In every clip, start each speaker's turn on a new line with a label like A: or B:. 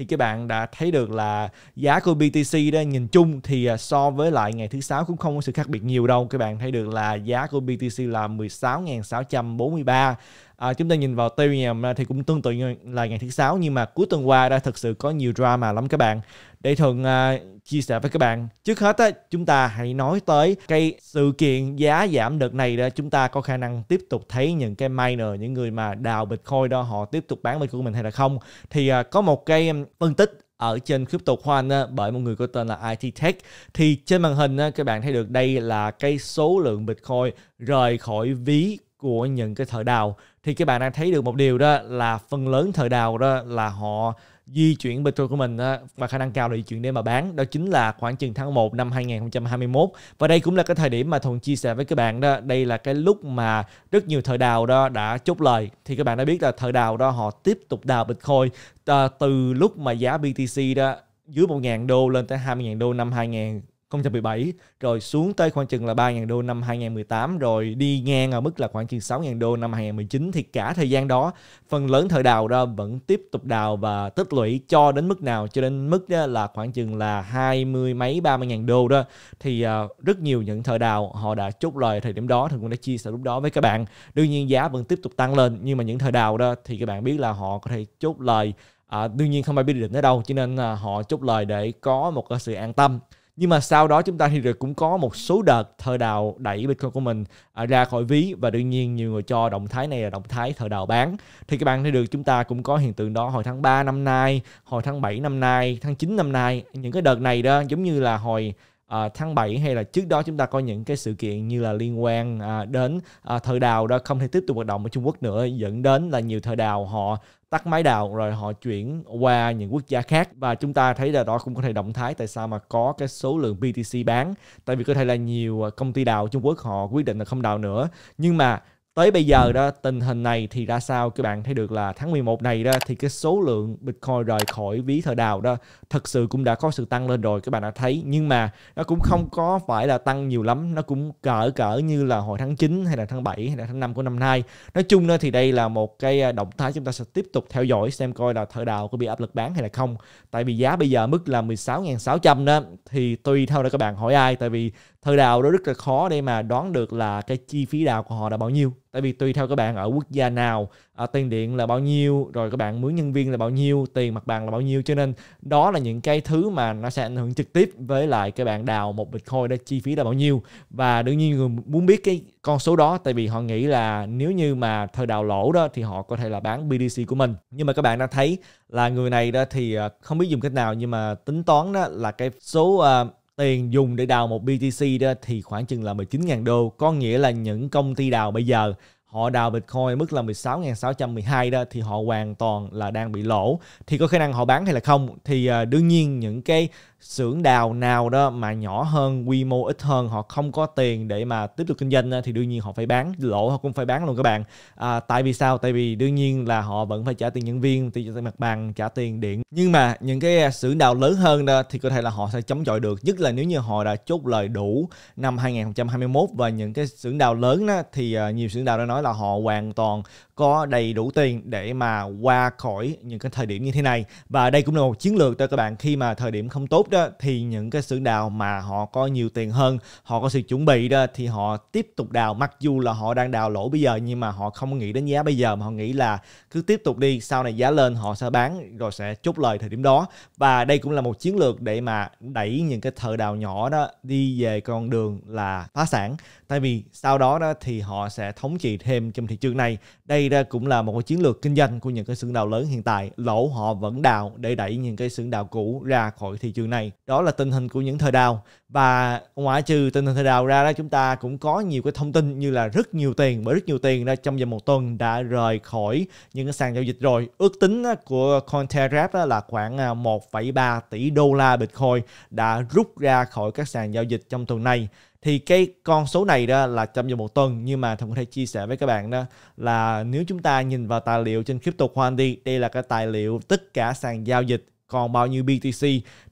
A: thì các bạn đã thấy được là giá của BTC đó nhìn chung thì à, so với lại ngày thứ sáu cũng không có sự khác biệt nhiều đâu các bạn thấy được là giá của BTC là 16.643 À, chúng ta nhìn vào tiêu nhàm thì cũng tương tự như là ngày thứ sáu nhưng mà cuối tuần qua đã thực sự có nhiều drama lắm các bạn. Để thường uh, à, chia sẻ với các bạn. Trước hết á, chúng ta hãy nói tới cái sự kiện giá giảm đợt này đó chúng ta có khả năng tiếp tục thấy những cái miner những người mà đào Bitcoin đó họ tiếp tục bán Bitcoin của mình hay là không. Thì uh, có một cái phân tích ở trên crypto khoan bởi một người có tên là IT Tech thì trên màn hình các bạn thấy được đây là cái số lượng Bitcoin rời khỏi ví của những cái thợ đào thì các bạn đang thấy được một điều đó là phần lớn thời đào đó là họ di chuyển Bitcoin của mình á, và khả năng cao là di chuyển để mà bán đó chính là khoảng chừng tháng 1 năm 2021 và đây cũng là cái thời điểm mà Thuận chia sẻ với các bạn đó đây là cái lúc mà rất nhiều thợ đào đó đã chốt lời thì các bạn đã biết là thợ đào đó họ tiếp tục đào Bitcoin ờ, từ lúc mà giá BTC đó dưới 1.000 đô lên tới 20.000 đô năm 2000 2017 rồi xuống tới khoảng chừng là 3.000 đô năm 2018 rồi đi ngang ở mức là khoảng chừng 6.000 đô năm 2019 thì cả thời gian đó phần lớn thợ đào ra vẫn tiếp tục đào và tích lũy cho đến mức nào cho đến mức là khoảng chừng là 20 mấy 30.000 đô đó thì uh, rất nhiều những thợ đào họ đã chốt lời thời điểm đó thì cũng đã chia sẻ lúc đó với các bạn đương nhiên giá vẫn tiếp tục tăng lên nhưng mà những thợ đào đó thì các bạn biết là họ có thể chốt lời À, đương nhiên không ai biết định ở đâu cho nên à, họ chốt lời để có một cái sự an tâm nhưng mà sau đó chúng ta thì cũng có một số đợt thờ đào đẩy Bitcoin của mình à, ra khỏi ví và đương nhiên nhiều người cho động thái này là động thái thờ đào bán thì các bạn thấy được chúng ta cũng có hiện tượng đó hồi tháng 3 năm nay hồi tháng 7 năm nay tháng 9 năm nay những cái đợt này đó giống như là hồi À, tháng 7 hay là trước đó chúng ta có những cái sự kiện như là liên quan à, đến à, thợ đào đó không thể tiếp tục hoạt động ở Trung Quốc nữa dẫn đến là nhiều thợ đào họ tắt máy đào rồi họ chuyển qua những quốc gia khác và chúng ta thấy là đó cũng có thể động thái tại sao mà có cái số lượng BTC bán tại vì có thể là nhiều công ty đào Trung Quốc họ quyết định là không đào nữa nhưng mà tới bây giờ đó tình hình này thì ra sao các bạn thấy được là tháng 11 này đó thì cái số lượng Bitcoin rời khỏi ví thợ đào đó thực sự cũng đã có sự tăng lên rồi các bạn đã thấy nhưng mà nó cũng không có phải là tăng nhiều lắm nó cũng cỡ cỡ như là hồi tháng 9 hay là tháng 7 hay là tháng 5 của năm nay nói chung đó thì đây là một cái à, động thái chúng ta sẽ tiếp tục theo dõi xem coi là thợ đào có bị áp lực bán hay là không tại vì giá bây giờ mức là 16.600 đó thì tùy theo là các bạn hỏi ai tại vì thời đào đó rất là khó để mà đoán được là cái chi phí đào của họ là bao nhiêu tại vì tùy theo các bạn ở quốc gia nào à, tiền điện là bao nhiêu rồi các bạn mướn nhân viên là bao nhiêu tiền mặt bằng là bao nhiêu cho nên đó là những cái thứ mà nó sẽ ảnh hưởng trực tiếp với lại các bạn đào một bitcoin để chi phí là bao nhiêu và đương nhiên người muốn biết cái con số đó tại vì họ nghĩ là nếu như mà thời đào lỗ đó thì họ có thể là bán BDC của mình nhưng mà các bạn đã thấy là người này đó thì à, không biết dùng cách nào nhưng mà tính toán đó là cái số uh, tiền dùng để đào một BTC đó thì khoảng chừng là 19.000 đô. Có nghĩa là những công ty đào bây giờ họ đào Bitcoin mức là 16.612 đó thì họ hoàn toàn là đang bị lỗ thì có khả năng họ bán hay là không thì à, đương nhiên những cái xưởng đào nào đó mà nhỏ hơn quy mô ít hơn họ không có tiền để mà tiếp tục kinh doanh thì đương nhiên họ phải bán lỗ họ cũng phải bán luôn các bạn à, tại vì sao tại vì đương nhiên là họ vẫn phải trả tiền nhân viên tiền mặt bằng trả tiền điện nhưng mà những cái à, xưởng đào lớn hơn đó thì có thể là họ sẽ chống chọi được nhất là nếu như họ đã chốt lời đủ năm 2021 và những cái xưởng đào lớn đó thì à, nhiều xưởng đào đã nói là họ hoàn toàn có đầy đủ tiền để mà qua khỏi những cái thời điểm như thế này và đây cũng là một chiến lược cho các bạn khi mà thời điểm không tốt đó thì những cái xưởng đào mà họ có nhiều tiền hơn, họ có sự chuẩn bị đó thì họ tiếp tục đào mặc dù là họ đang đào lỗ bây giờ nhưng mà họ không nghĩ đến giá bây giờ mà họ nghĩ là cứ tiếp tục đi, sau này giá lên họ sẽ bán rồi sẽ chốt lời thời điểm đó. Và đây cũng là một chiến lược để mà đẩy những cái thợ đào nhỏ đó đi về con đường là phá sản tại vì sau đó đó thì họ sẽ thống trị thêm trong thị trường này đây ra cũng là một cái chiến lược kinh doanh của những cái xưởng đào lớn hiện tại lỗ họ vẫn đào để đẩy những cái xưởng đào cũ ra khỏi thị trường này đó là tình hình của những thời đào và ngoại trừ tình hình thời đào ra đó chúng ta cũng có nhiều cái thông tin như là rất nhiều tiền bởi rất nhiều tiền đó trong vòng một tuần đã rời khỏi những cái sàn giao dịch rồi ước tính của Cointelegraph là khoảng 1,3 à, tỷ đô la Bitcoin đã rút ra khỏi các sàn giao dịch trong tuần này thì cái con số này đó là trong vòng một tuần nhưng mà thằng có thể chia sẻ với các bạn đó là nếu chúng ta nhìn vào tài liệu trên crypto quan đi đây là cái tài liệu tất cả sàn giao dịch còn bao nhiêu BTC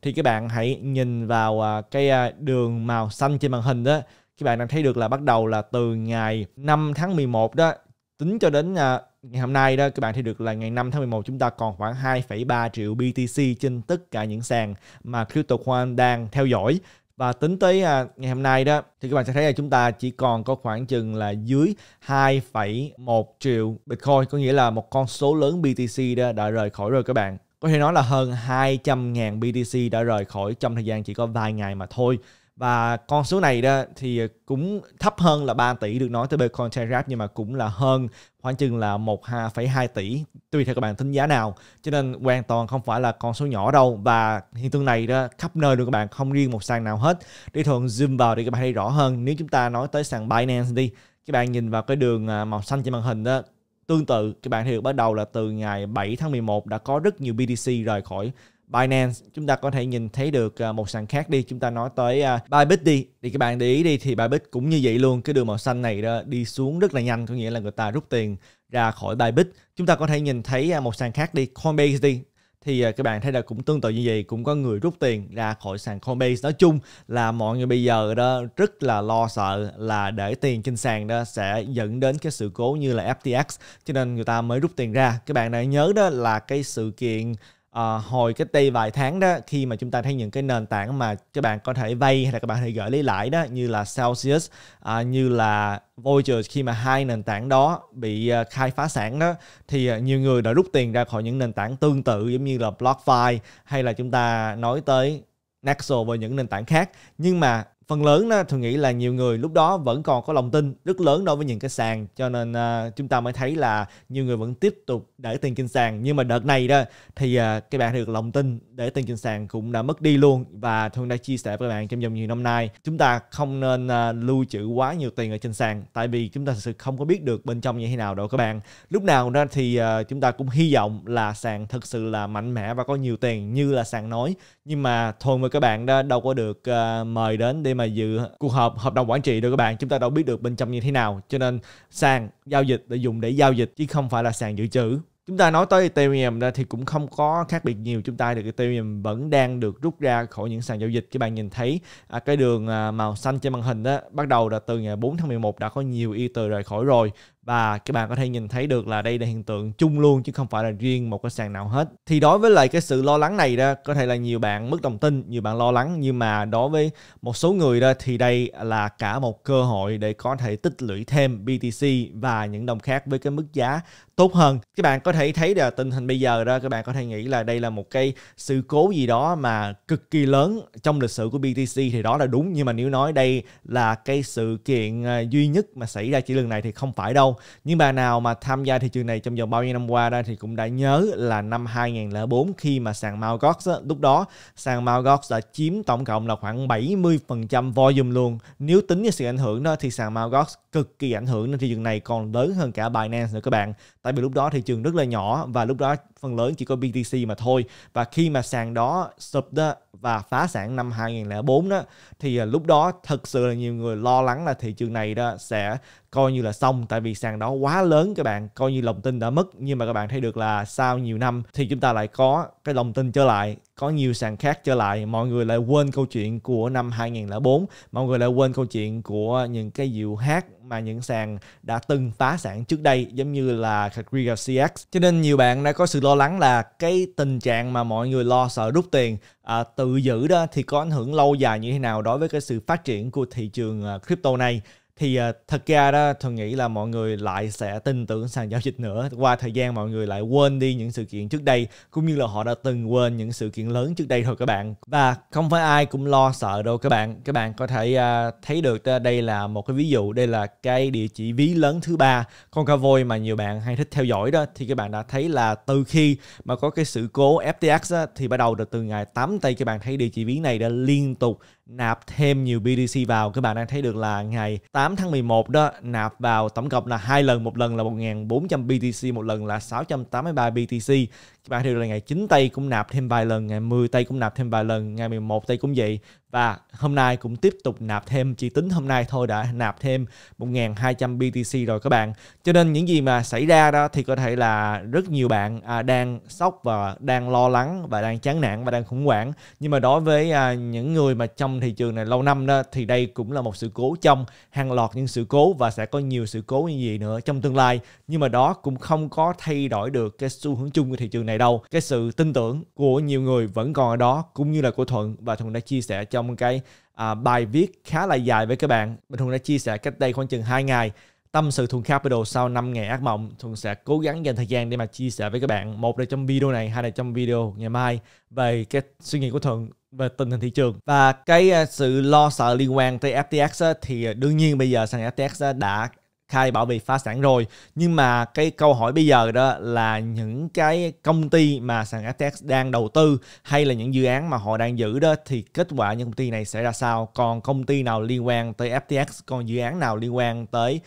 A: thì các bạn hãy nhìn vào à, cái à, đường màu xanh trên màn hình đó các bạn đang thấy được là bắt đầu là từ ngày 5 tháng 11 đó tính cho đến à, ngày hôm nay đó các bạn thấy được là ngày 5 tháng 11 chúng ta còn khoảng 2,3 triệu BTC trên tất cả những sàn mà CryptoCoin đang theo dõi và tính tới à, ngày hôm nay đó thì các bạn sẽ thấy là chúng ta chỉ còn có khoảng chừng là dưới 2,1 triệu Bitcoin có nghĩa là một con số lớn BTC đó đã rời khỏi rồi các bạn có thể nói là hơn 200.000 BTC đã rời khỏi trong thời gian chỉ có vài ngày mà thôi và con số này đó thì cũng thấp hơn là 3 tỷ được nói tới Bitcoin Terrap nhưng mà cũng là hơn khoảng chừng là 1,2 tỷ tùy theo các bạn tính giá nào cho nên hoàn toàn không phải là con số nhỏ đâu và hiện tượng này đó khắp nơi được các bạn không riêng một sàn nào hết đi thường zoom vào để các bạn thấy rõ hơn nếu chúng ta nói tới sàn Binance đi các bạn nhìn vào cái đường à, màu xanh trên màn hình đó tương tự các bạn thì bắt đầu là từ ngày 7 tháng 11 đã có rất nhiều BTC rời khỏi Binance chúng ta có thể nhìn thấy được à, một sàn khác đi chúng ta nói tới à, Bybit đi thì các bạn để ý đi thì Bybit cũng như vậy luôn cái đường màu xanh này đó, đi xuống rất là nhanh có nghĩa là người ta rút tiền ra khỏi Bybit chúng ta có thể nhìn thấy à, một sàn khác đi Coinbase đi thì các bạn thấy là cũng tương tự như vậy cũng có người rút tiền ra khỏi sàn Coinbase nói chung là mọi người bây giờ đó rất là lo sợ là để tiền trên sàn đó sẽ dẫn đến cái sự cố như là FTX cho nên người ta mới rút tiền ra các bạn đã nhớ đó là cái sự kiện à, hồi cái tay vài tháng đó khi mà chúng ta thấy những cái nền tảng mà các bạn có thể vay hay là các bạn có thể gửi lấy lãi đó như là Celsius à, như là Voyager khi mà hai nền tảng đó bị à, khai phá sản đó thì à, nhiều người đã rút tiền ra khỏi những nền tảng tương tự giống như là BlockFi hay là chúng ta nói tới Nexo và những nền tảng khác nhưng mà phần lớn đó, tôi nghĩ là nhiều người lúc đó vẫn còn có lòng tin rất lớn đối với những cái sàn cho nên uh, chúng ta mới thấy là nhiều người vẫn tiếp tục để tiền trên sàn nhưng mà đợt này đó thì uh, các bạn được lòng tin để tiền trên sàn cũng đã mất đi luôn và thường đã chia sẻ với các bạn trong vòng nhiều năm nay chúng ta không nên uh, lưu trữ quá nhiều tiền ở trên sàn tại vì chúng ta thực sự không có biết được bên trong như thế nào đâu các bạn lúc nào đó thì uh, chúng ta cũng hy vọng là sàn thực sự là mạnh mẽ và có nhiều tiền như là sàn nói nhưng mà thường với các bạn đó đâu có được uh, mời đến để mà dự cuộc họp hợp đồng quản trị được các bạn chúng ta đâu biết được bên trong như thế nào cho nên sàn giao dịch để dùng để giao dịch chứ không phải là sàn dự trữ chúng ta nói tới Ethereum ra thì cũng không có khác biệt nhiều chúng ta được Ethereum vẫn đang được rút ra khỏi những sàn giao dịch các bạn nhìn thấy à, cái đường à, màu xanh trên màn hình đó bắt đầu là từ ngày 4 tháng 11 đã có nhiều Ether rời khỏi rồi và các bạn có thể nhìn thấy được là đây là hiện tượng chung luôn chứ không phải là riêng một cái sàn nào hết thì đối với lại cái sự lo lắng này đó có thể là nhiều bạn mất đồng tin nhiều bạn lo lắng nhưng mà đối với một số người đó thì đây là cả một cơ hội để có thể tích lũy thêm BTC và những đồng khác với cái mức giá tốt hơn các bạn có thể thấy là tình hình bây giờ đó các bạn có thể nghĩ là đây là một cái sự cố gì đó mà cực kỳ lớn trong lịch sử của BTC thì đó là đúng nhưng mà nếu nói đây là cái sự kiện à, duy nhất mà xảy ra chỉ lần này thì không phải đâu những bà nào mà tham gia thị trường này trong vòng bao nhiêu năm qua đó thì cũng đã nhớ là năm 2004 khi mà sàn Mt. lúc đó sàn Mt. đã chiếm tổng cộng là khoảng 70% volume luôn nếu tính như sự ảnh hưởng đó thì sàn Mt. cực kỳ ảnh hưởng nên thị trường này còn lớn hơn cả Binance nữa các bạn tại vì lúc đó thị trường rất là nhỏ và lúc đó phần lớn chỉ có BTC mà thôi và khi mà sàn đó sụp đó và phá sản năm 2004 đó thì à, lúc đó thật sự là nhiều người lo lắng là thị trường này đó sẽ coi như là xong tại vì sàn đó quá lớn các bạn coi như lòng tin đã mất nhưng mà các bạn thấy được là sau nhiều năm thì chúng ta lại có cái lòng tin trở lại có nhiều sàn khác trở lại mọi người lại quên câu chuyện của năm 2004 mọi người lại quên câu chuyện của những cái dịu hát mà những sàn đã từng phá sản trước đây giống như là Capriga CX cho nên nhiều bạn đã có sự lo lắng là cái tình trạng mà mọi người lo sợ rút tiền à, tự giữ đó thì có ảnh hưởng lâu dài như thế nào đối với cái sự phát triển của thị trường à, crypto này thì ờ, thật ra đó tôi nghĩ là mọi người lại sẽ tin tưởng sàn giao dịch nữa qua thời gian mọi người lại quên đi những sự kiện trước đây cũng như là họ đã từng quên những sự kiện lớn trước đây thôi các bạn và không phải ai cũng lo sợ đâu các bạn các bạn có thể uh, thấy được ờ, đây là một cái ví dụ đây là cái địa chỉ ví lớn thứ ba con cá voi mà nhiều bạn hay thích theo dõi đó thì các bạn đã thấy là từ khi mà có cái sự cố FTX á, thì bắt đầu từ ngày 8 tây các bạn thấy địa chỉ ví này đã liên tục nạp thêm nhiều BTC vào các bạn đang thấy được là ngày 8 tháng 11 đó nạp vào tổng cộng là hai lần một lần là 1.400 BTC một lần là 683 BTC bạn thì là ngày 9 tây cũng nạp thêm vài lần, ngày 10 tây cũng nạp thêm vài lần, ngày 11 tây cũng vậy. Và hôm nay cũng tiếp tục nạp thêm, chỉ tính hôm nay thôi đã nạp thêm 1.200 BTC rồi các bạn. Cho nên những gì mà xảy ra đó thì có thể là rất nhiều bạn à, đang sốc và đang lo lắng và đang chán nản và đang khủng hoảng. Nhưng mà đối với à, những người mà trong thị trường này lâu năm đó thì đây cũng là một sự cố trong hàng loạt những sự cố và sẽ có nhiều sự cố như gì nữa trong tương lai. Nhưng mà đó cũng không có thay đổi được cái xu hướng chung của thị trường này đâu cái sự tin tưởng của nhiều người vẫn còn ở đó cũng như là của thuận và thuận đã chia sẻ trong cái à, bài viết khá là dài với các bạn mình thuận đã chia sẻ cách đây khoảng chừng 2 ngày tâm sự thuận capital sau 5 ngày ác mộng thuận sẽ cố gắng dành thời gian để mà chia sẻ với các bạn một là trong video này hai là trong video ngày mai về cái suy nghĩ của thuận về tình hình thị trường và cái à, sự lo sợ liên quan tới FTX thì đương nhiên bây giờ sàn FTX đã khai bảo vệ phá sản rồi nhưng mà cái câu hỏi bây giờ đó là những cái công ty mà sàn FTX đang đầu tư hay là những dự án mà họ đang giữ đó thì kết quả những công ty này sẽ ra sao còn công ty nào liên quan tới FTX còn dự án nào liên quan tới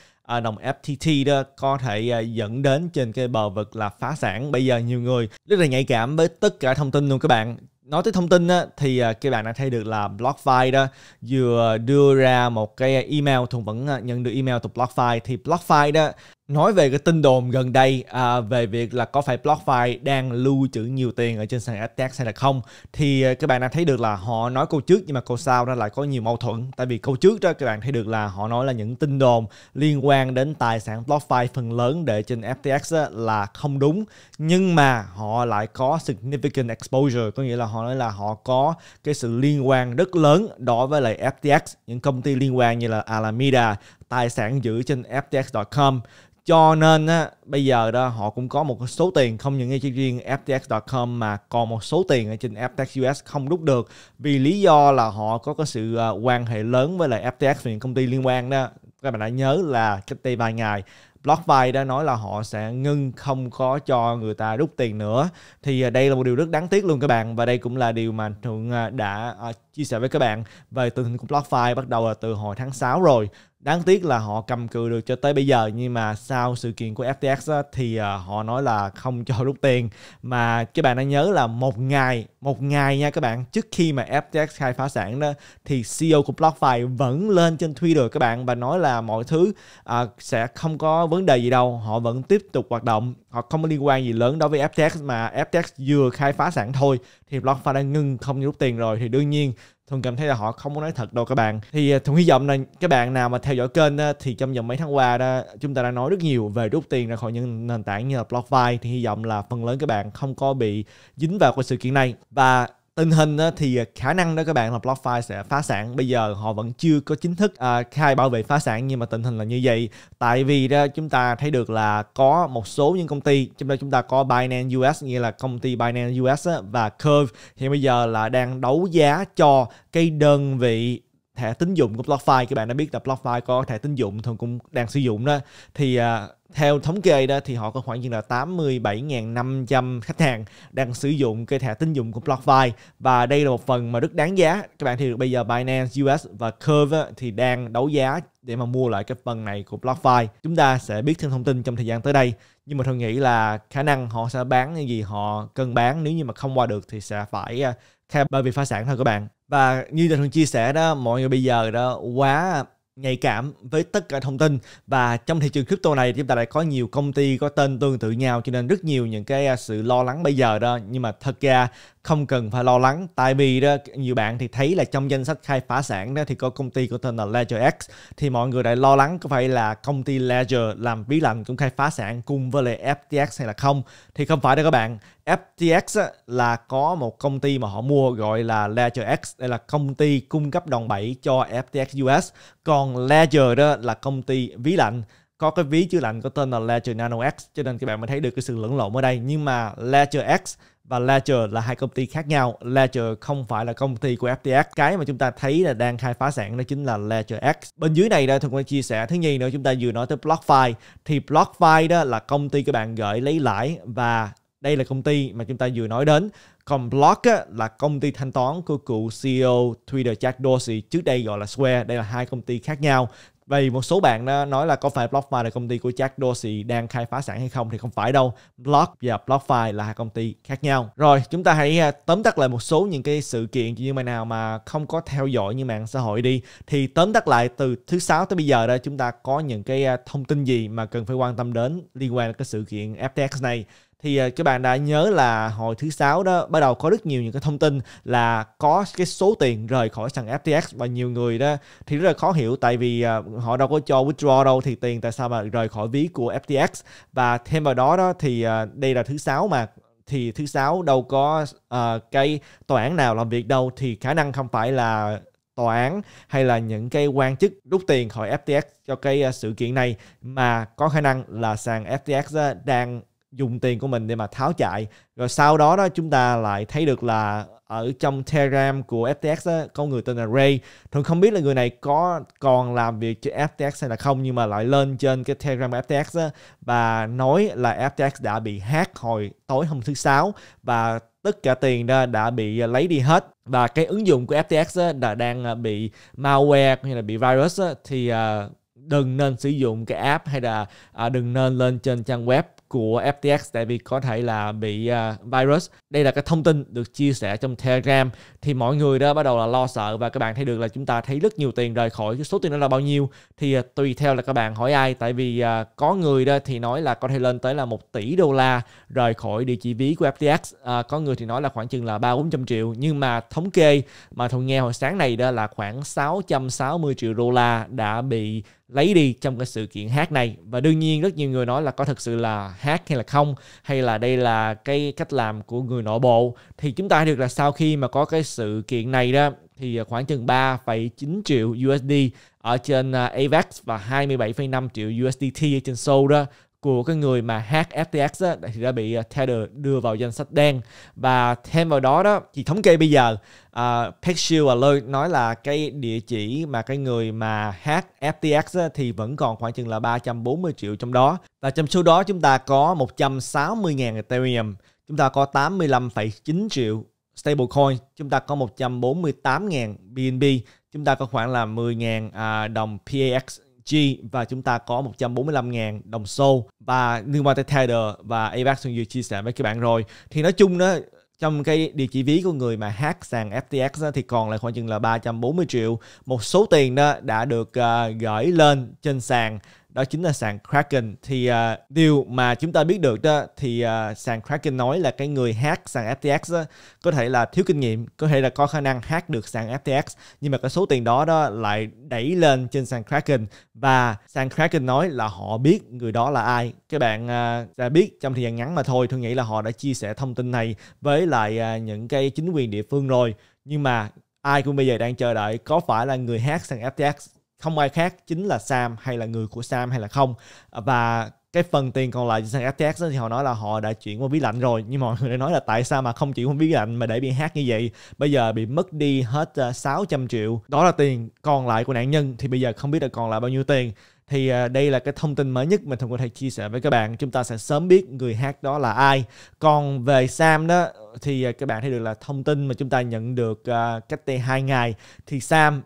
A: đồng à, FTT đó có thể à, dẫn đến trên cái bờ vực là phá sản bây giờ nhiều người rất là nhạy cảm với tất cả thông tin luôn các bạn nói tới thông tin á, thì à, các bạn đã thấy được là BlockFi đó vừa đưa ra một cái email Thuận vẫn à, nhận được email từ BlockFi thì BlockFi đó nói về cái tin đồn gần đây à, về việc là có phải BlockFi đang lưu trữ nhiều tiền ở trên sàn FTX hay là không thì à, các bạn đã thấy được là họ nói câu trước nhưng mà câu sau nó lại có nhiều mâu thuẫn tại vì câu trước đó các bạn thấy được là họ nói là những tin đồn liên quan đến tài sản BlockFi phần lớn để trên FTX là không đúng nhưng mà họ lại có significant exposure có nghĩa là họ nói là họ có cái sự liên quan rất lớn đối với lại FTX những công ty liên quan như là Alameda tài sản giữ trên ftx.com cho nên á, bây giờ đó họ cũng có một số tiền không những ngay chỉ riêng FTX.com mà còn một số tiền ở trên FTX US không rút được vì lý do là họ có cái sự ờ, quan hệ lớn với lại FTX và những công ty liên quan đó các bạn đã nhớ là cách đây vài ngày BlockFi đã nói là họ sẽ ngưng không có cho người ta rút tiền nữa thì ờ, đây là một điều rất đáng tiếc luôn các bạn và đây cũng là điều mà thường ờ, đã chia sẻ với các bạn về tình hình của BlockFi bắt đầu là từ hồi tháng 6 rồi đáng tiếc là họ cầm cự được cho tới bây giờ nhưng mà sau sự kiện của FTX á, thì à, họ nói là không cho rút tiền mà các bạn đã nhớ là một ngày một ngày nha các bạn trước khi mà FTX khai phá sản đó thì CEO của BlockFi vẫn lên trên Twitter các bạn và nói là mọi thứ à, sẽ không có vấn đề gì đâu họ vẫn tiếp tục hoạt động họ không có liên quan gì lớn đối với FTX mà FTX vừa khai phá sản thôi thì BlockFi đã ngừng không rút tiền rồi thì đương nhiên Thường cảm thấy là họ không muốn nói thật đâu các bạn. Thì à, Thường hy vọng là các bạn nào mà theo dõi kênh á, thì trong vòng mấy tháng qua đó chúng ta đã nói rất nhiều về rút tiền ra khỏi những nền tảng như là BlockFi thì hy vọng là phần lớn các bạn không có bị dính vào cái sự kiện này và tình hình thì à, khả năng đó các bạn là BlockFi sẽ phá sản bây giờ họ vẫn chưa có chính thức à, khai bảo vệ phá sản nhưng mà tình hình là như vậy tại vì đó chúng ta thấy được là có một số những công ty trong đó chúng ta có Binance US nghĩa là công ty Binance US và Curve thì bây giờ là đang đấu giá cho cái đơn vị thẻ tín dụng của BlockFi các bạn đã biết là BlockFi có thẻ tín dụng thường cũng đang sử dụng đó thì à, theo thống kê đó thì họ có khoảng chừng là 87.500 khách hàng đang sử dụng cái thẻ tín dụng của BlockFi và đây là một phần mà rất đáng giá các bạn thì bây giờ Binance US và Curve thì đang đấu giá để mà mua lại cái phần này của BlockFi chúng ta sẽ biết thêm thông tin trong thời gian tới đây nhưng mà tôi nghĩ là khả năng họ sẽ bán như gì họ cần bán nếu như mà không qua được thì sẽ phải à, khai bởi vì phá sản thôi các bạn và như Đình Hương chia sẻ đó mọi người bây giờ đó quá nhạy cảm với tất cả thông tin và trong thị trường crypto này chúng ta lại có nhiều công ty có tên tương tự nhau cho nên rất nhiều những cái à, sự lo lắng bây giờ đó nhưng mà thật ra không cần phải lo lắng tại vì đó nhiều bạn thì thấy là trong danh sách khai phá sản đó thì có công ty có tên là Ledger X thì mọi người lại lo lắng có phải là công ty Ledger làm bí lạnh cũng khai phá sản cùng với lại FTX hay là không thì không phải đâu các bạn FTX là có một công ty mà họ mua gọi là Ledger X đây là công ty cung cấp đòn bẩy cho FTX US còn Ledger đó là công ty ví lạnh có cái ví chứa lạnh có tên là Ledger Nano X cho nên các bạn mới thấy được cái sự lẫn lộn ở đây nhưng mà Ledger X và Ledger là hai công ty khác nhau. Ledger không phải là công ty của FTX. Cái mà chúng ta thấy là đang khai phá sản đó chính là Ledger X. Bên dưới này đây thường quay chia sẻ thứ nhì nữa chúng ta vừa nói tới BlockFi thì BlockFi đó là công ty các bạn gửi lấy lãi và đây là công ty mà chúng ta vừa nói đến còn Block á, là công ty thanh toán của cựu CEO Twitter Jack Dorsey trước đây gọi là Square đây là hai công ty khác nhau Vậy một số bạn đó nói là có phải BlockFi là công ty của Jack Dorsey đang khai phá sản hay không thì không phải đâu. Block và BlockFi là hai công ty khác nhau. Rồi chúng ta hãy à, tóm tắt lại một số những cái sự kiện như mà nào mà không có theo dõi như mạng xã hội đi. Thì tóm tắt lại từ thứ sáu tới bây giờ đó chúng ta có những cái à, thông tin gì mà cần phải quan tâm đến liên quan đến cái sự kiện FTX này thì ờ, các bạn đã nhớ là hồi thứ sáu đó bắt đầu có rất nhiều những cái thông tin là có cái số tiền rời khỏi sàn FTX và nhiều người đó thì rất là khó hiểu tại vì ờ, họ đâu có cho withdraw đâu thì tiền tại sao mà rời khỏi ví của FTX và thêm vào đó đó thì ờ, đây là thứ sáu mà thì thứ sáu đâu có uh, cái tòa án nào làm việc đâu thì khả năng không phải là tòa án hay là những cái quan chức rút tiền khỏi FTX cho cái sự kiện này mà có khả năng là sàn FTX đang dùng tiền của mình để mà tháo chạy rồi sau đó đó chúng ta lại thấy được là ở trong Telegram của FTX á, có người tên là Ray thường không biết là người này có còn làm việc cho FTX hay là không nhưng mà lại lên trên cái Telegram của FTX á, và nói là FTX đã bị hack hồi tối hôm thứ sáu và tất cả tiền đó đã bị lấy đi hết và cái ứng dụng của FTX á, đã đang à, bị malware hay là bị virus á, thì à, đừng nên sử dụng cái app hay là à, đừng nên lên trên trang web của FTX tại vì có thể là bị uh, virus. Đây là cái thông tin được chia sẻ trong Telegram thì mọi người đó bắt đầu là lo sợ và các bạn thấy được là chúng ta thấy rất nhiều tiền rời khỏi số tiền đó là bao nhiêu thì uh, tùy theo là các bạn hỏi ai tại vì uh, có người đó thì nói là có thể lên tới là 1 tỷ đô la rời khỏi địa chỉ ví của FTX. Uh, có người thì nói là khoảng chừng là 3 400 triệu nhưng mà thống kê mà tôi nghe hồi sáng này đó là khoảng 660 triệu đô la đã bị lấy đi trong cái sự kiện hát này và đương nhiên rất nhiều người nói là có thật sự là hát hay là không hay là đây là cái cách làm của người nội bộ thì chúng ta được là sau khi mà có cái sự kiện này đó thì khoảng chừng 3,9 triệu USD ở trên à, AVAX và 27,5 triệu USDT ở trên Seoul đó của cái người mà hack FTX á, thì đã bị ờ, Tether đưa vào danh sách đen và thêm vào đó đó thì thống kê bây giờ uh, ờ, và Alert nói là cái địa chỉ mà cái người mà hack FTX á, thì vẫn còn khoảng chừng là 340 triệu trong đó và trong số đó chúng ta có 160.000 Ethereum chúng ta có 85,9 triệu stablecoin chúng ta có 148.000 BNB chúng ta có khoảng là 10.000 uh, à, đồng PAX G và chúng ta có 145.000 đồng xô và liên quan tới Tether và Avax Xuân Duy chia sẻ với các bạn rồi thì nói chung đó trong cái địa chỉ ví của người mà hack sàn FTX đó, thì còn lại khoảng chừng là 340 triệu một số tiền đó đã được uh, gửi lên trên sàn đó chính là sàn Kraken thì uh, điều mà chúng ta biết được đó thì uh, sàn Kraken nói là cái người hack sàn FTX đó, có thể là thiếu kinh nghiệm có thể là có khả năng hack được sàn FTX nhưng mà cái số tiền đó đó lại đẩy lên trên sàn Kraken và sàn Kraken nói là họ biết người đó là ai các bạn uh, sẽ biết trong thời gian ngắn mà thôi tôi nghĩ là họ đã chia sẻ thông tin này với lại uh, những cái chính quyền địa phương rồi nhưng mà ai cũng bây giờ đang chờ đợi có phải là người hack sàn FTX không ai khác chính là Sam hay là người của Sam hay là không và cái phần tiền còn lại sang FTX đó, thì họ nói là họ đã chuyển qua ví lạnh rồi nhưng mọi người lại nói là tại sao mà không chuyển qua ví lạnh mà để bị hát như vậy bây giờ bị mất đi hết 600 ờ, triệu đó là tiền còn lại của nạn nhân thì bây giờ không biết là còn lại bao nhiêu tiền thì ờ, đây là cái thông tin mới nhất mình thường có thể chia sẻ với các bạn chúng ta sẽ sớm biết người hát đó là ai còn về Sam đó thì ờ, các bạn thấy được là thông tin mà chúng ta nhận được cách đây hai ngày thì Sam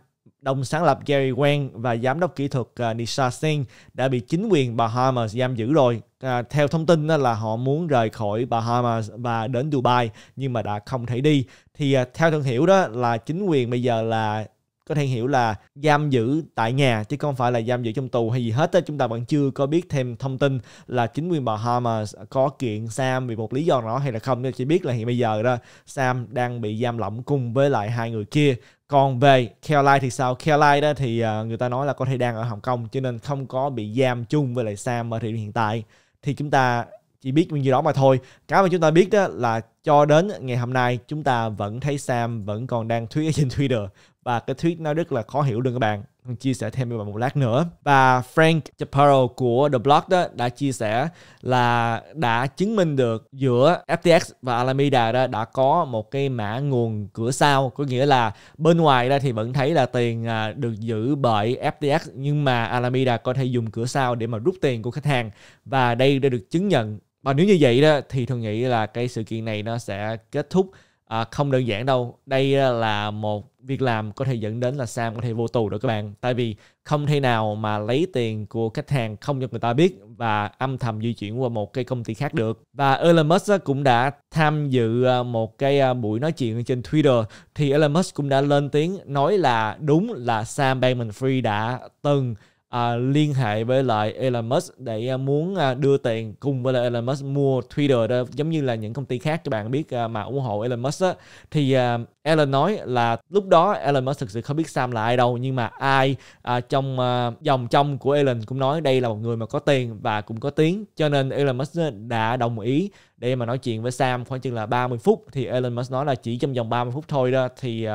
A: đồng sáng lập Gary Wang và giám đốc kỹ thuật uh, Nisha Singh đã bị chính quyền Bahamas giam giữ rồi. Uh, theo thông tin là họ muốn rời khỏi Bahamas và đến Dubai nhưng mà đã không thể đi. Thì uh, theo thương hiểu đó là chính quyền bây giờ là có thể hiểu là giam giữ tại nhà chứ không phải là giam giữ trong tù hay gì hết chúng ta vẫn chưa có biết thêm thông tin là chính quyền Bahamas có kiện Sam vì một lý do nào đó hay là không chỉ biết là hiện bây giờ đó Sam đang bị giam lỏng cùng với lại hai người kia còn về Caroline thì sao? Caroline đó thì uh, người ta nói là có thể đang ở Hồng Kông cho nên không có bị giam chung với lại Sam ở thời điểm hiện tại. Thì chúng ta chỉ biết nguyên như đó mà thôi. Cái mà chúng ta biết đó là cho đến ngày hôm nay chúng ta vẫn thấy Sam vẫn còn đang thuyết trên Twitter và cái tweet nó rất là khó hiểu luôn các bạn mình chia sẻ thêm với bạn một lát nữa và Frank Chaparro của The Block đó đã chia sẻ là đã chứng minh được giữa FTX và Alameda đó đã có một cái mã nguồn cửa sau có nghĩa là bên ngoài ra thì vẫn thấy là tiền à, được giữ bởi FTX nhưng mà Alameda có thể dùng cửa sau để mà rút tiền của khách hàng và đây đã được chứng nhận và nếu như vậy đó thì thường nghĩ là cái sự kiện này nó sẽ kết thúc à, không đơn giản đâu đây à, là một việc làm có thể dẫn đến là Sam có thể vô tù được các bạn tại vì không thể nào mà lấy tiền của khách hàng không cho người ta biết và âm thầm di chuyển qua một cái công ty khác được và Elon Musk à, cũng đã tham dự à, một cái buổi nói chuyện trên Twitter thì Elon Musk cũng đã lên tiếng nói là đúng là Sam Bankman-Fried đã từng à, liên hệ với lại Elon Musk để à, muốn à, đưa tiền cùng với lại Elon Musk mua Twitter đó giống như là những công ty khác các bạn biết à, mà ủng hộ Elon Musk á thì à, Elon nói là lúc đó Elon Musk thực sự không biết Sam là ai đâu nhưng mà ai à, trong à, dòng trong của Elon cũng nói đây là một người mà có tiền và cũng có tiếng cho nên Elon Musk đã đồng ý để mà nói chuyện với Sam khoảng chừng là 30 phút thì Elon Musk nói là chỉ trong vòng 30 phút thôi đó thì uh,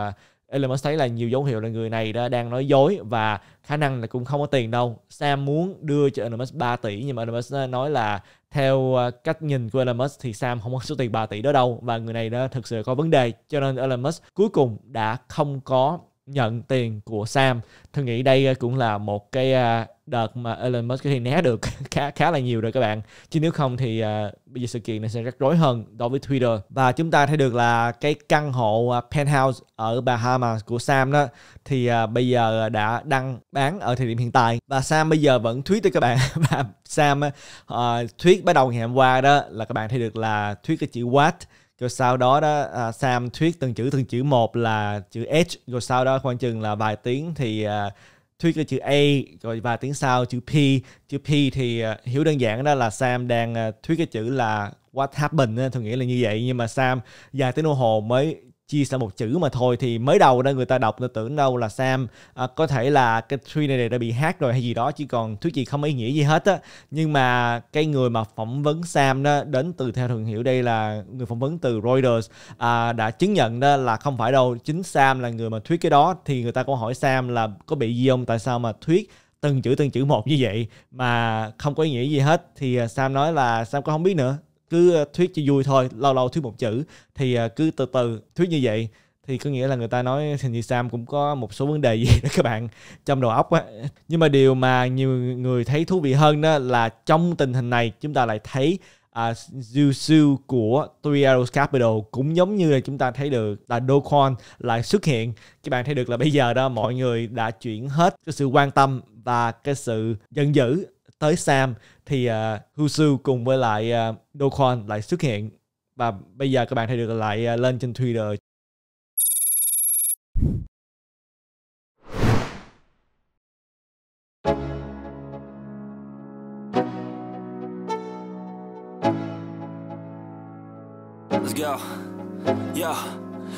A: Elon Musk thấy là nhiều dấu hiệu là người này đã đang nói dối và khả năng là cũng không có tiền đâu. Sam muốn đưa cho Elon Musk 3 tỷ nhưng mà Elon Musk nói là theo à, cách nhìn của Elon Musk thì Sam không có số tiền 3 tỷ đó đâu và người này đã thực sự có vấn đề cho nên Elon Musk cuối cùng đã không có nhận tiền của Sam. Tôi nghĩ đây ờ, cũng là một cái ờ, đợt mà Elon Musk có thể né được khá khá là nhiều rồi các bạn. Chứ nếu không thì ờ, bây giờ sự kiện này sẽ rắc rối hơn đối với Twitter. Và chúng ta thấy được là cái căn hộ penthouse ở Bahamas của Sam đó thì bây giờ đã đăng bán ở thời điểm hiện tại và Sam bây giờ vẫn tweet tới các bạn và Sam uh, tweet bắt đầu ngày hôm qua đó là các bạn thấy được là tweet cái chữ what rồi sau đó đó à, Sam thuyết từng chữ từng chữ một là chữ H rồi sau đó khoảng chừng là vài tiếng thì à, thuyết cái chữ A rồi vài tiếng sau chữ P chữ P thì à, hiểu đơn giản đó là Sam đang à, thuyết cái chữ là what happened tôi nghĩ là như vậy nhưng mà Sam dài tiếng đồng hồ mới chia sẻ một chữ mà thôi thì mới đầu đó người ta đọc người ta tưởng đâu là Sam à, có thể là cái tree này đã bị hack rồi hay gì đó chứ còn thứ gì không ý nghĩa gì hết á nhưng mà cái người mà phỏng vấn Sam đó đến từ theo thường hiểu đây là người phỏng vấn từ Reuters à, đã chứng nhận đó là không phải đâu chính Sam là người mà thuyết cái đó thì người ta cũng hỏi Sam là có bị gì không tại sao mà thuyết từng chữ từng chữ một như vậy mà không có ý nghĩa gì hết thì à, Sam nói là Sam cũng không biết nữa cứ ờ, thuyết cho vui thôi lâu lâu thuyết một chữ thì ờ, cứ từ từ thuyết như vậy thì có nghĩa là người ta nói thì Sam cũng có một số vấn đề gì đó các bạn trong đầu óc á nhưng mà điều mà nhiều người thấy thú vị hơn đó là trong tình hình này chúng ta lại thấy à, Jusu của Three Arrows Capital cũng giống như là chúng ta thấy được là Dokon lại xuất hiện các bạn thấy được là bây giờ đó mọi người đã chuyển hết cái sự quan tâm và cái sự giận dữ tới Sam thì uh, Husu cùng với lại uh, ờ, Do lại xuất hiện và bây giờ các bạn thấy được lại uh, lên trên Twitter Let's go. Yeah.